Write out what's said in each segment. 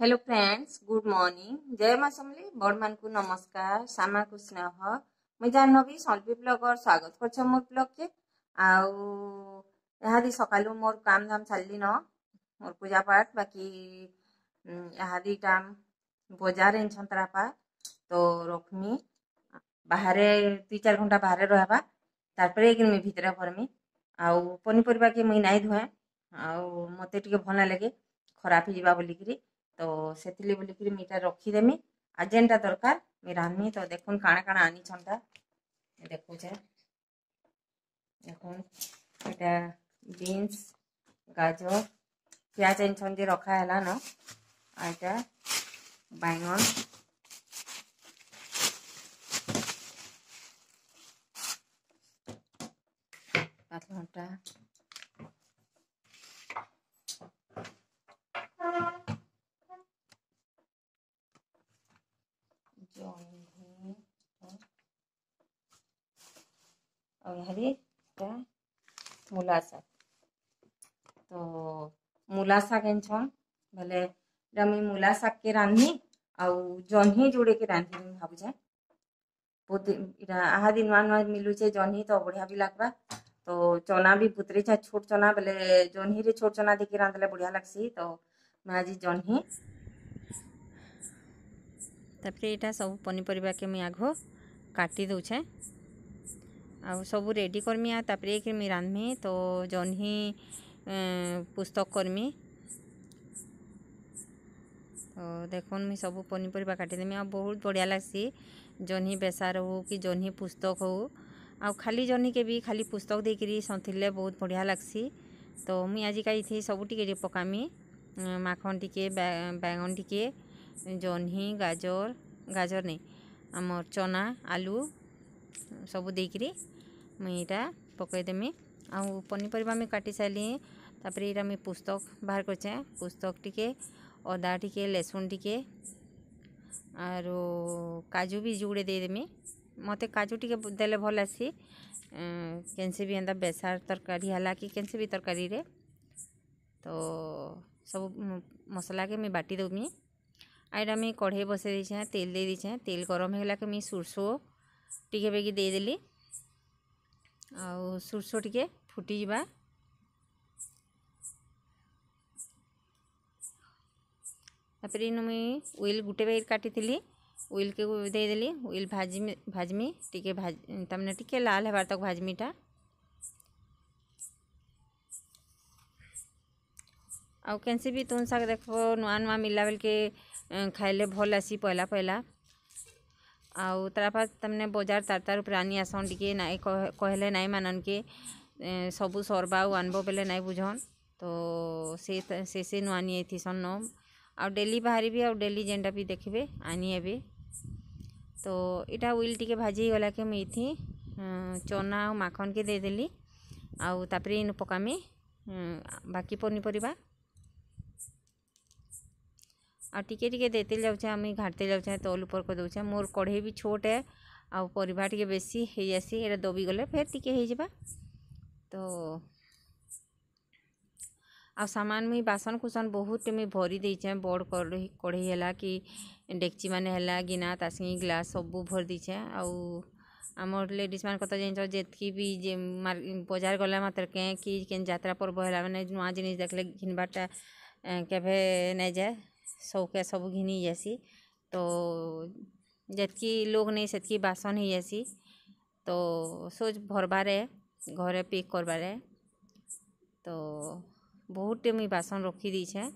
hello friends good morning जय माँ समली बड़ मान को नमस्कार सामा को स्नेह मुई जानवी सल्पी ब्लगर स्वागत कर ब्लग के आदि सकाल मोर काम धाम चलि न मोर पूजा पाठ बाकी दी टाइम बजार इन छापा तो रखमी बाहर दु चार घंटा बाहर रहा तार भितर भरमी आउ पनीपरिया के मुई नाई धुए आ मत भल ना लगे खराब हो जावा बोलिकी ତ ସେଥିର୍ଲାଗି ବୋଲିକିରି ମୁଇଁ ଇଟା ରଖିଦେମି ଆର୍ ଯେନ୍ଟା ଦରକାର ମୁଇଁ ରାନ୍ଧମି ତ ଦେଖୁନ୍ କାଣା କାଣା ଆନିଛନ୍ଟା ଦେଖୁଛେ ଦେଖୁନ୍ ଇଟା ବିନ୍ସ ଗାଜର ପିଆଜ ଆନିଛନ୍ ଯେ ରଖା ହେଲାନ ଆଉ ଇଟା ବାଇଗଣ मूला शाग आन बोले मुझे मूला शाग के रांधनी आह जोड़े के रांधि भावचे आहा दिन नुआ मिलूचे जहनी तो बढ़िया भी लगवा तो चना भी पुतरे छा छोट चना बोले जहनी रे छोट चना देखे रांधले बढ़िया लगसी तो मैं आज जहनी तपे यहाँ सब पनीपरिया के मुझ काटी दूचे आ सब रेडी करमी आपरे मुझ रांधमी तो जहनी ପୁସ୍ତକ କର୍ମି ତ ଦେଖୁନ୍ ମୁଇଁ ସବୁ ପନିପରିବା କାଟିଦେମି ଆଉ ବହୁତ ବଢ଼ିଆ ଲାଗ୍ସି ଜହ୍ନି ବେସାର ହଉ କି ଜହ୍ନି ପୁସ୍ତକ ହଉ ଆଉ ଖାଲି ଜହ୍ନିକେ ବି ଖାଲି ପୁସ୍ତକ ଦେଇକିରି ସନ୍ଥିଲେ ବହୁତ ବଢ଼ିଆ ଲାଗ୍ସି ତ ମୁଇଁ ଆଜିକା ଇଥି ସବୁ ଟିକେ ଟିକେ ପକାମି ମାଖନ୍ ଟିକେ ବାଇଗଣ ଟିକେ ଜହ୍ନି ଗାଜର ଗାଜର ନେଇ ଆମର ଚନା ଆଲୁ ସବୁ ଦେଇକିରି ମୁଇଁ ଏଇଟା ପକାଇଦେମି आनीपरिया काटि सारे ये मुझे पुस्तक बाहर करछे पुस्तक टिके अदा टिके लेसुन टिके आरो काजू भी जुड़े देदेमी मत काजु टिके दे भल आसी कैसे भी एंता बेसार तरकारी है कि कैसे भी तरकारी रे तो सब मसला के मुझे बाटिदेमी आईटा मुझे कढ़ई बसई देछे तेल दे दीछे तेल गरम होगा कि मुझे सोरसो टिके बेगी देदेली आ सोरसो टिके ফুটিযা তাপরে ইন মুই উইল গোটে বাইর কাটিলি উইলকে দেইদেলি উইল ভাজমি ভাজমি টিকে ভাজ তার টিকে লাল হবার आउ कैसे भी तुन तो साग देख नुआ नुआ मिलला बेल के खाइले भल आसी पहला पहला आउ तार तमने बजार तार तार प्राणी आसन टे कहले नाई मानन के सबु सरबा आनबो बेले ना बुझन तो से से, से नुआ नहीं आउ डेली बाहर भी आउ डेली जेनटा भी देखिए आनी भी तो इटा विल टी भाजी गला के मुई थी चना आ माखन के देदेली आउप इन पकामी बाकी पनीपरिया आगे टी देते जाऊे आम घाटते जाऊे तल उपर कर दूचे मोर कढ़े भी छोटे आउ पर बेसी हो जासी एट दबी गले फिर टीजा तो आ सामान मुई बासन कुसन बहुत मुझे भरी देचे बड़ कढ़ी कढ़ई है कि डेक्ची मान है गिना तासी ग्लास सब भरी देचे आम लेडिज मान कथा जान जी भी बजार गला मात्र के कि के जरा पर्व है मैंने नुआ जिन देखले घिनबार्टा केवे नहीं जाए सौके सब घिनी जासी तो जितकी लोग नहीं सेत बासन ही जासी तो सोच भरबारे ଘରେ ପେକ୍ କର୍ବାରେ ତ ବହୁତ୍ଟେ ମୁଇଁ ବାସନ୍ ରଖିଦେଇଛେଁ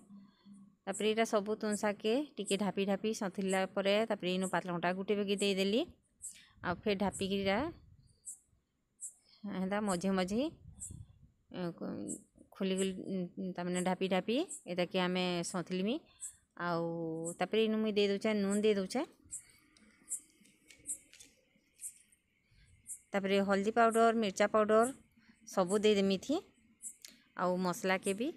ତା'ପରେ ଇଟା ସବୁ ତୁନ୍ ଶାଗ୍କେ ଟିକେ ଢାପି ଢାପି ସନ୍ତୁଲିଲା ପରେ ତା'ପରେ ଇନୁ ପାତଲ୍ଘଣ୍ଟା ଗୁଟେ ବେଗି ଦେଇଦେଲି ଆଉ ଫେର୍ ଢାପିକିରା ହେନ୍ତା ମଝି ମଝି ଖୋଲି ତାମାନେ ଢାପି ଢାପି ଇଟାକେ ଆମେ ସନ୍ତୁଲିମି ଆଉ ତା'ପରେ ଇନୁ ମୁଇଁ ଦେଇ ଦଉଛେଁ ନୁନ୍ ଦେଇ ଦଉଛେଁ ତାପରେ ହଳଦୀ ପାଉଡ଼ର୍ ମିର୍ଚା ପାଉଡ଼ର୍ ସବୁ ଦେଇଦେମି ଥି ଆଉ ମସଲାକେ ବି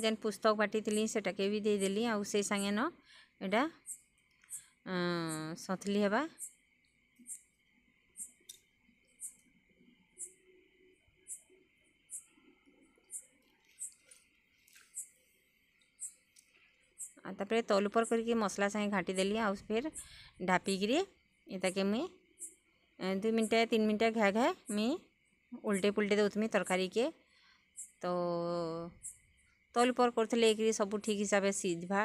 जेन पुस्तक बाटी सेटाके भी देदेली आ संगे न एटा सतली हेबा तापर तल उपर कर मसला साइ घाटी देली आ फिर ढापिकी इटा मुई दुई मिनट तीन मिनट घाय घाय मुई उल्टे पुल्टे दौथमी तरकारी के तो ତୋଲ ପର କରୁଥିଲେ ଏଇକିରି ସବୁ ଠିକ୍ ହିସାବରେ ସିଝବା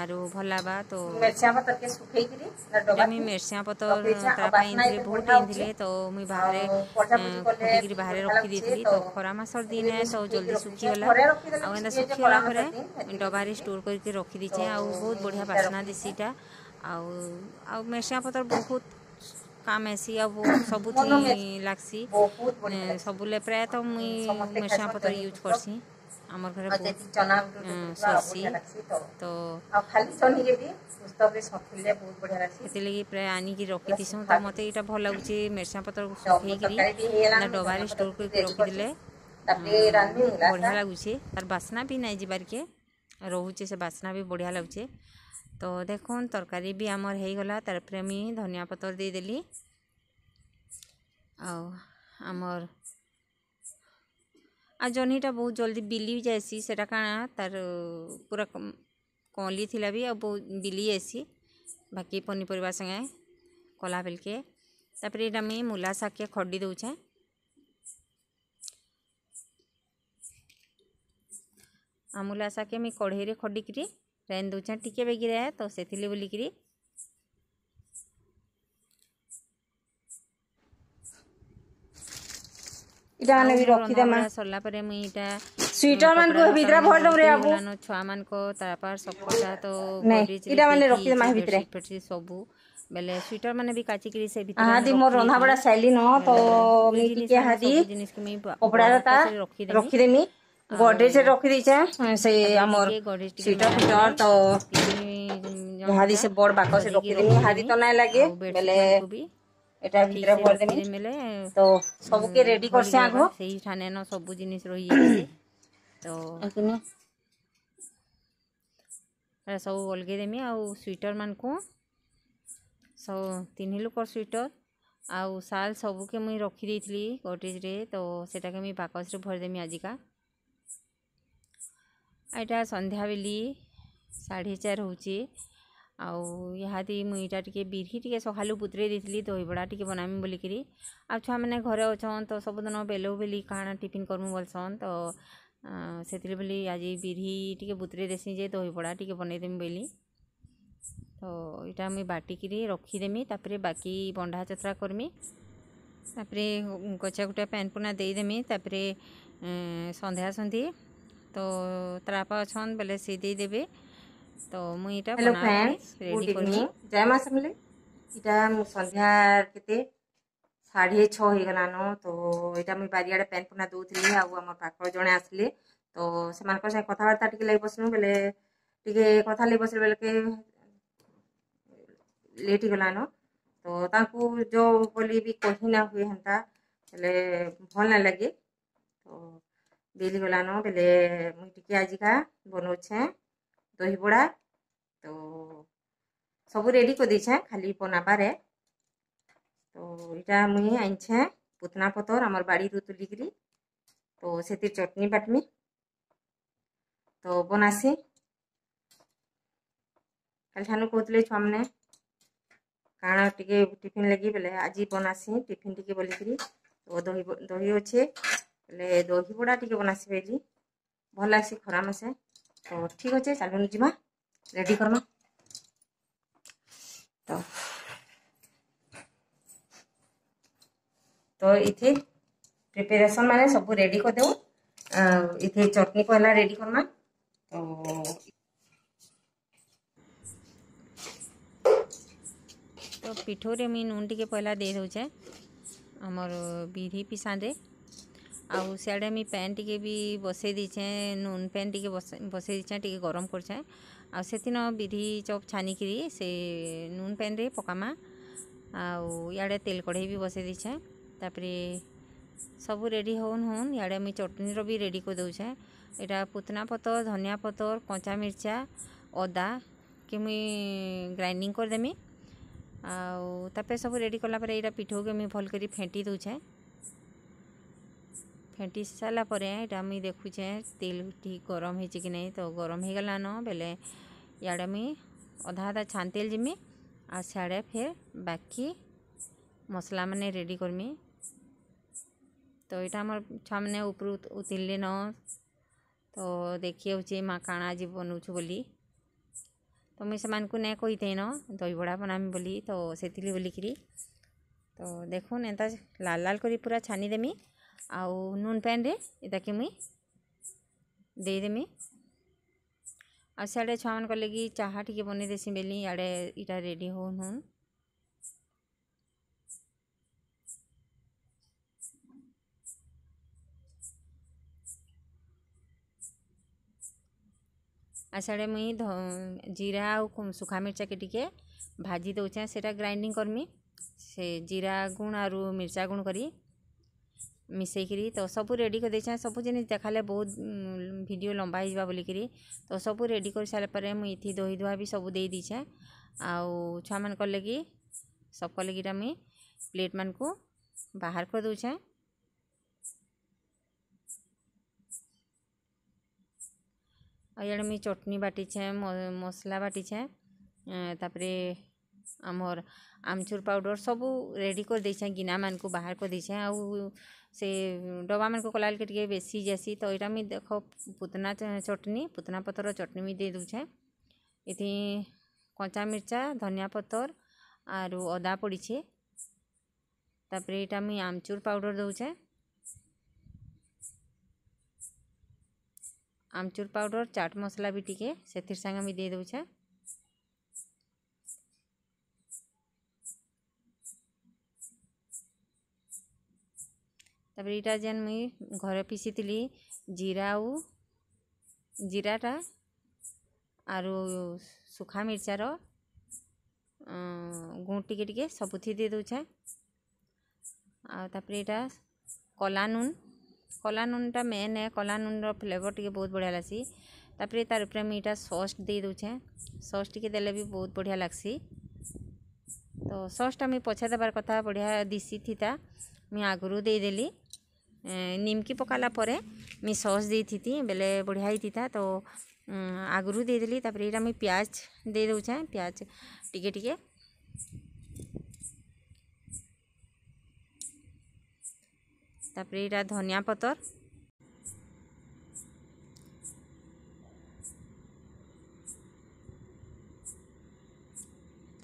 ଆରୁ ଭଲ ହେବା ତ ମୁଇଁ ମେର୍ସିଆ ପତର ତା ପାଇଁ ଏଇଥିରେ ବହୁତ ଆଣିଥିଲେ ତ ମୁଇଁ ବାହାରେ କୁଟିକିରି ବାହାରେ ରଖିଦେଇଥିଲି ତ ଖରା ମାସର ଦିନେ ସବୁ ଜଲ୍ଦି ଶୁଖିଗଲା ଆଉ ଏନ୍ତା ଶୁଖିଗଲା ପରେ ଡବାରେ ଷ୍ଟୋର୍ କରିକି ରଖିଦେଇଛେ ଆଉ ବହୁତ ବଢ଼ିଆ ବାସ୍ନା ଦିଶିଟା ଆଉ ଆଉ ମେରସିଆ ପତର ବହୁତ কাম এসি আউ ସବୁଥି ଲାଗ୍ସି সবুলে প্রায় তো মুই মেশা পত্র ইউজ করছি আমার ঘরে শশী তো ସେଥିଲାଗି ପ୍ରାୟ ଆଣିକି ରଖିଥିସୁଁ ତ ମୋତେ ଏଇଟା ଭଲ ଲାଗୁଛି ମେରସା ପତ୍ର ଶୁଖେଇକିରି ଡବାରେ ଷ୍ଟୋର୍ କରିକି ରଖିଦେଲେ ବଢ଼ିଆ ଲାଗୁଛେ ତାର ବାସ୍ନା ବି ନାଇଁ ଯିବାର୍କେ ରହୁଛେ ସେ ବାସ୍ନା ବି ବଢ଼ିଆ ଲାଗୁଛେ ତ ଦେଖୁନ୍ ତରକାରୀ ବି ଆମର ହେଇଗଲା ତାପରେ ମୁଇଁ ଧନିଆ ପତ୍ର ଦେଇଦେଲି ଆଉ ଆମର आ जहनीटा बहुत जल्दी बिली भी जाएसी से तार पूरा कली थी भी आ बिली जाएसी बाकी पनीपरिया संगे कला बिल्के के मूला शाग के खड़ी दौचे आ मूला शाग के मुझे कढ़ई में खड़ी कि रैन दौचे टिके बेगि रहा है तो से बोलिकी ଇଟା ମାନେ ବି ରଖିଦେମା ସରିଲା ପରେ ମୁଇଁ ଇଟା ସୁଇଟର ମାନଙ୍କୁ ଭିତରେ ଭରି ଦଉରେ ଆବୁ ଛୁଆ ମାନଙ୍କ ତାପାର ସବକଟା ତ ଇଟା ମାନେ ରଖିଦେମା ଭିତରେ ସବୁ ବେଲେ ସୁଇଟର ମାନେ ବି କାଚିକିରି ସେ ଭିତରେ ହାଦି ମୋର ରନ୍ଧା ବଡା ସାଇଲି ନ ତ ମୁଇଁ ଟିକେ ହାଦି ଜିନିଷ କି ମୁଇଁ କପଡା ତା ରଖିଦେମି ରଖିଦେମି ଗଡରେଜ ରଖିଦେଇଛେ ସେ ଆମର ସୁଇଟର ଫିଟର ତ ହାଦି ସେ ବଡ ବାକସ ରଖିଦେମି ହାଦି ତ ନାଇଁ ଲାଗେ ବେଲେ एटा भितरे भर देनी मिले तो सब के रेडी करसे आगो सेई ठाने न सब जिनिस रही तो अकिनी सब बोलगे देमी आ स्वेटर मान को सब तीन ही लोकर स्वेटर आ साल सब के मई रखी देथली कॉटेज रे तो सेटा के मई बाकस रे भर देमी आज का एटा संध्या बेली साढ़े चार हो आहाती मुईटा टे बिरी टे सका पुतरे दहबड़ा टी बनामी बोल आ छुआ मैंने घर अच्छा तो सबुदिन बेलो बेली कहना टीफिन करमु बोलसन तो से बोली आज बिरी टे बुतरे देसी जे दहबड़ा टी बनदेमी बोली तो यहाँ मुझ बाटिक रखीदेमी तापर बाकी बंडा चतरा करमी तापर गचा गुटा पैन पुना देदेमी तापर सन्ध्या सन्धी तो त्रापा अच्छा बोले सी देदेवे তো ମୁଁ ଏଇଟା ହ୍ୟାଲୋ ଫ୍ରେଣ୍ଡସ୍ ଗୁଡ୍ ଇଭିନିଂ ଜୟ ମା ସମଲେ ଏଇଟା ମୁଁ ସନ୍ଧ୍ୟା କେତେ ସାଢ଼େ ଛଅ ହେଇଗଲାନ ତ ଏଇଟା ମୁଇଁ ବାରିଆଡ଼େ ପେନ୍ ପୁନା ଦେଉଥିଲି ଆଉ ଆମର ପାଖର ଜଣେ ଆସିଲେ ତ ସେମାନଙ୍କ ସାଙ୍ଗେ କଥାବାର୍ତ୍ତା ଟିକେ ଲାଗି ବସିଲୁ ବେଲେ ଟିକେ କଥା ଲାଗି ବସିଲେ ବେଲେ ଲେଟ୍ ହେଇଗଲାନ ତ ତାଙ୍କୁ ଯୋଉ ବୋଲି ବି କହି ନା ହୁଏ ହେନ୍ତା ବେଲେ ଭଲ ନାଇଁ ଲାଗେ ତ ବେଲି ଗଲାନ ବେଲେ ମୁଇଁ ଟିକେ ଆଜିକା ବନଉଛେଁ দহি বড়া তো সব রেডি করে দিয়েছে খালি বনাবারে তো এটা মুই আনছে পুতনা পতর আমার বাড়ির তুলিকি তো সেটির চটনি বাটমি তো বনাসি কাল ঠানু কହୁଥିଲେ ছুয়ামানে କାଣା ଟିକେ ଟିଫିନ୍ ଲାଗି ବେଲେ ଆଜି ବନାସି ଟିଫିନ୍ ଟିକେ ବୋଲିକିରି ତ ଦହି ଦହି ଅଛେ বলে দহি বড়া ଟିକେ বনাসি ବେଲି ভাল ଲାଗ୍ସି ଖରା ମାସେ तो ठीक अच्छे चलो जीमा रेडी करमा तो तो इथे प्रिपेरेसन माने सब रेडी कर करदे इथे चटनी पहला रेडी करमा तो तो पिठोरे मुई नून टिके पहला दे दूचे आमर विधि दे आड़े मुझ पैन भी बसई बस नून पैन टे बस टे गरम करें विधि चप छानिक नून पैन रे पकामा आड़े तेल कढ़ाई भी बसई दीछे तापरे सब रेडी हो याडे मुझ चटनी रो भी रेडी को दूचे यहाँ पुतना पतर धनिया पतर कंचा मिर्चा अदा कि मुई ग्राइंडिंग करदेमी आउ तापे सब रेडी कलापर ये पिठ के मुझे भल कर फेटी दूचे ଫେଣ୍ଟି ସାରିଲା ପରେ ଏଇଟା ମୁଇଁ ଦେଖୁଛେ ତେଲ୍ ଠିକ୍ ଗରମ ହେଇଛି କି ନାଇଁ ତ ଗରମ ହେଇଗଲାନ ବେଲେ ଇଆଡ଼େ ମୁଇଁ ଅଧା ଅଧା ଛାନ୍ତେଲ୍ ଯିମି ଆଉ ସିଆଡ଼େ ଫେର୍ ବାକି ମସଲାମାନେ ରେଡ଼ି କର୍ମି ତ ଏଇଟା ଆମର୍ ଛୁଆମାନେ ଉପରୁ ଉତିରିଲେ ନ ତ ଦେଖି ହେଉଛେ ମା' କାଣା ଆଜି ବନଉଛୁ ବୋଲି ତ ମୁଇଁ ସେମାନଙ୍କୁ ନାଇଁ କହିଥାଇନ ଦହିବଡ଼ା ବନାମି ବୋଲି ତ ସେଥିର୍ ବୋଲିକିରି ତ ଦେଖୁନ୍ ଏନ୍ତା ଲାଲ୍ ଲାଲ୍ କରି ପୁରା ଛାନିଦେମି आउ नून पैन रे इटा के मुई दे देमी आ सडे छमन कर लेगी चाहा ठीके बनि देसी बेली आडे इटा रेडी हो नून आषाढ़े मुई जीरा आ सुखा मिर्चा के टिके भाजी दौचे से ग्राइंडिंग करमी से जीरा गुण आरु मिर्चा गुण करी मिसेकरी तो सब रेडी कर दे सब जिन देखाले बहुत भिड लंबा हो बोल कर तो सब रेडी कर सारापर मुझे दही दुआ भी सब दे दीछे आउ छुआ मान लगी सब कल लगी मुझे प्लेट मान को बाहर कर दूचे आड़े मुझ चटनी बाटीछे मसला बाटीछे तापरे ଆମର୍ ଆମ୍ଚୁର୍ ପାଉଡ଼ର୍ ସବୁ ରେଡ଼ି କରିଦେଇଛେଁ ଗିନାମାନଙ୍କୁ ବାହାର୍ କରିଦେଇଛେଁ ଆଉ ସେ ଡବାମାନଙ୍କୁ କଲାବେଲ୍କେ ଟିକେ ବେଶୀ ଯାଏସି ତ ଇଟା ମୁଇଁ ଦେଖ ପୁଦିନା ଚଟ୍ନି ପୁଦିନା ପତର୍ ଚଟ୍ନି ବି ଦେଇ ଦଉଛେଁ ଇଥି କଞ୍ଚା ମିର୍ଚା ଧନିଆ ପତର୍ ଆରୁ ଅଦା ପଡ଼ିଛେ ତା'ପରେ ଇଟା ମୁଇଁ ଆମ୍ଚୁର୍ ପାଉଡ଼ର୍ ଦଉଛେଁ ଆମ୍ଚୁର୍ ପାଉଡ଼ର୍ ଚାଟ୍ ମସ୍ଲା ବି ଟିକେ ସେଥିର୍ ସାଙ୍ଗେ ମୁଇଁ ଦେଇ ଦଉଛେଁ तापर इटा जेन मुई घर पीसी थी जीरा उ, जीरा टा आरु सुखा मिर्चार गुण टिके टिके सबुथी दे दूचे आपर इटा कला नुन कला नुन टा मेन है कला नुन र्लेवर टे बहुत बढ़िया लगसी तापर तार उपरे मुझे यहाँ सस् दे दूचे सस् टे दे बहुत बढ़िया लगसी तो सस्टा मुझे पछा देवार कथा बढ़िया दिशी थी मुझे आगुरी देदेली निम्की पकाला मुझ सस दे बेले बढ़िया ही था तो आगुरी देदेली दे दे मुझे प्याज दे दौचे प्याज टिके टिके धनिया पतर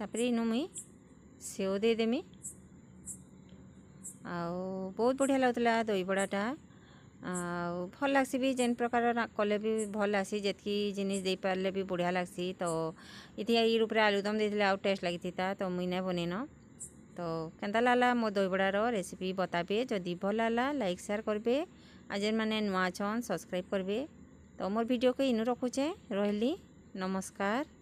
तपरे इन मुई सेव देदेमी ଆଉ ବହୁତ ବଢ଼ିଆ ଲାଗୁଥିଲା ଦହିବଡ଼ାଟା ଆଉ ଭଲ୍ ଲାଗ୍ସି ବି ଯେନ୍ ପ୍ରକାର କଲେ ବି ଭଲ୍ ଲାଗ୍ସି ଯେତ୍କି ଜିନିଷ୍ ଦେଇପାରିଲେ ବି ବଢ଼ିଆ ଲାଗ୍ସି ତ ଇଥି ଇ ରୂପରେ ଆଲୁଦମ୍ ଦେଇଥିଲେ ଆଉ ଟେଷ୍ଟ ଲାଗିଥିତା ତ ମୁଇଁ ନାଇଁ ବନେଇନ ତ କେନ୍ତା ଲାଗ୍ଲା ମୋ ଦହିବଡ଼ାର ରେସିପି ବତାବେ ଯଦି ଭଲ୍ ଲାଗ୍ଲା ଲାଇକ୍ ସେୟାର୍ କରିବେ ଆଉ ଯେନ୍ମାନେ ନୂଆ ଅଛନ୍ ସବସ୍କ୍ରାଇବ୍ କରିବେ ତ ମୋର୍ ଭିଡ଼ିଓକେ ଇନୁ ରଖୁଛେଁ ରହିଲି ନମସ୍କାର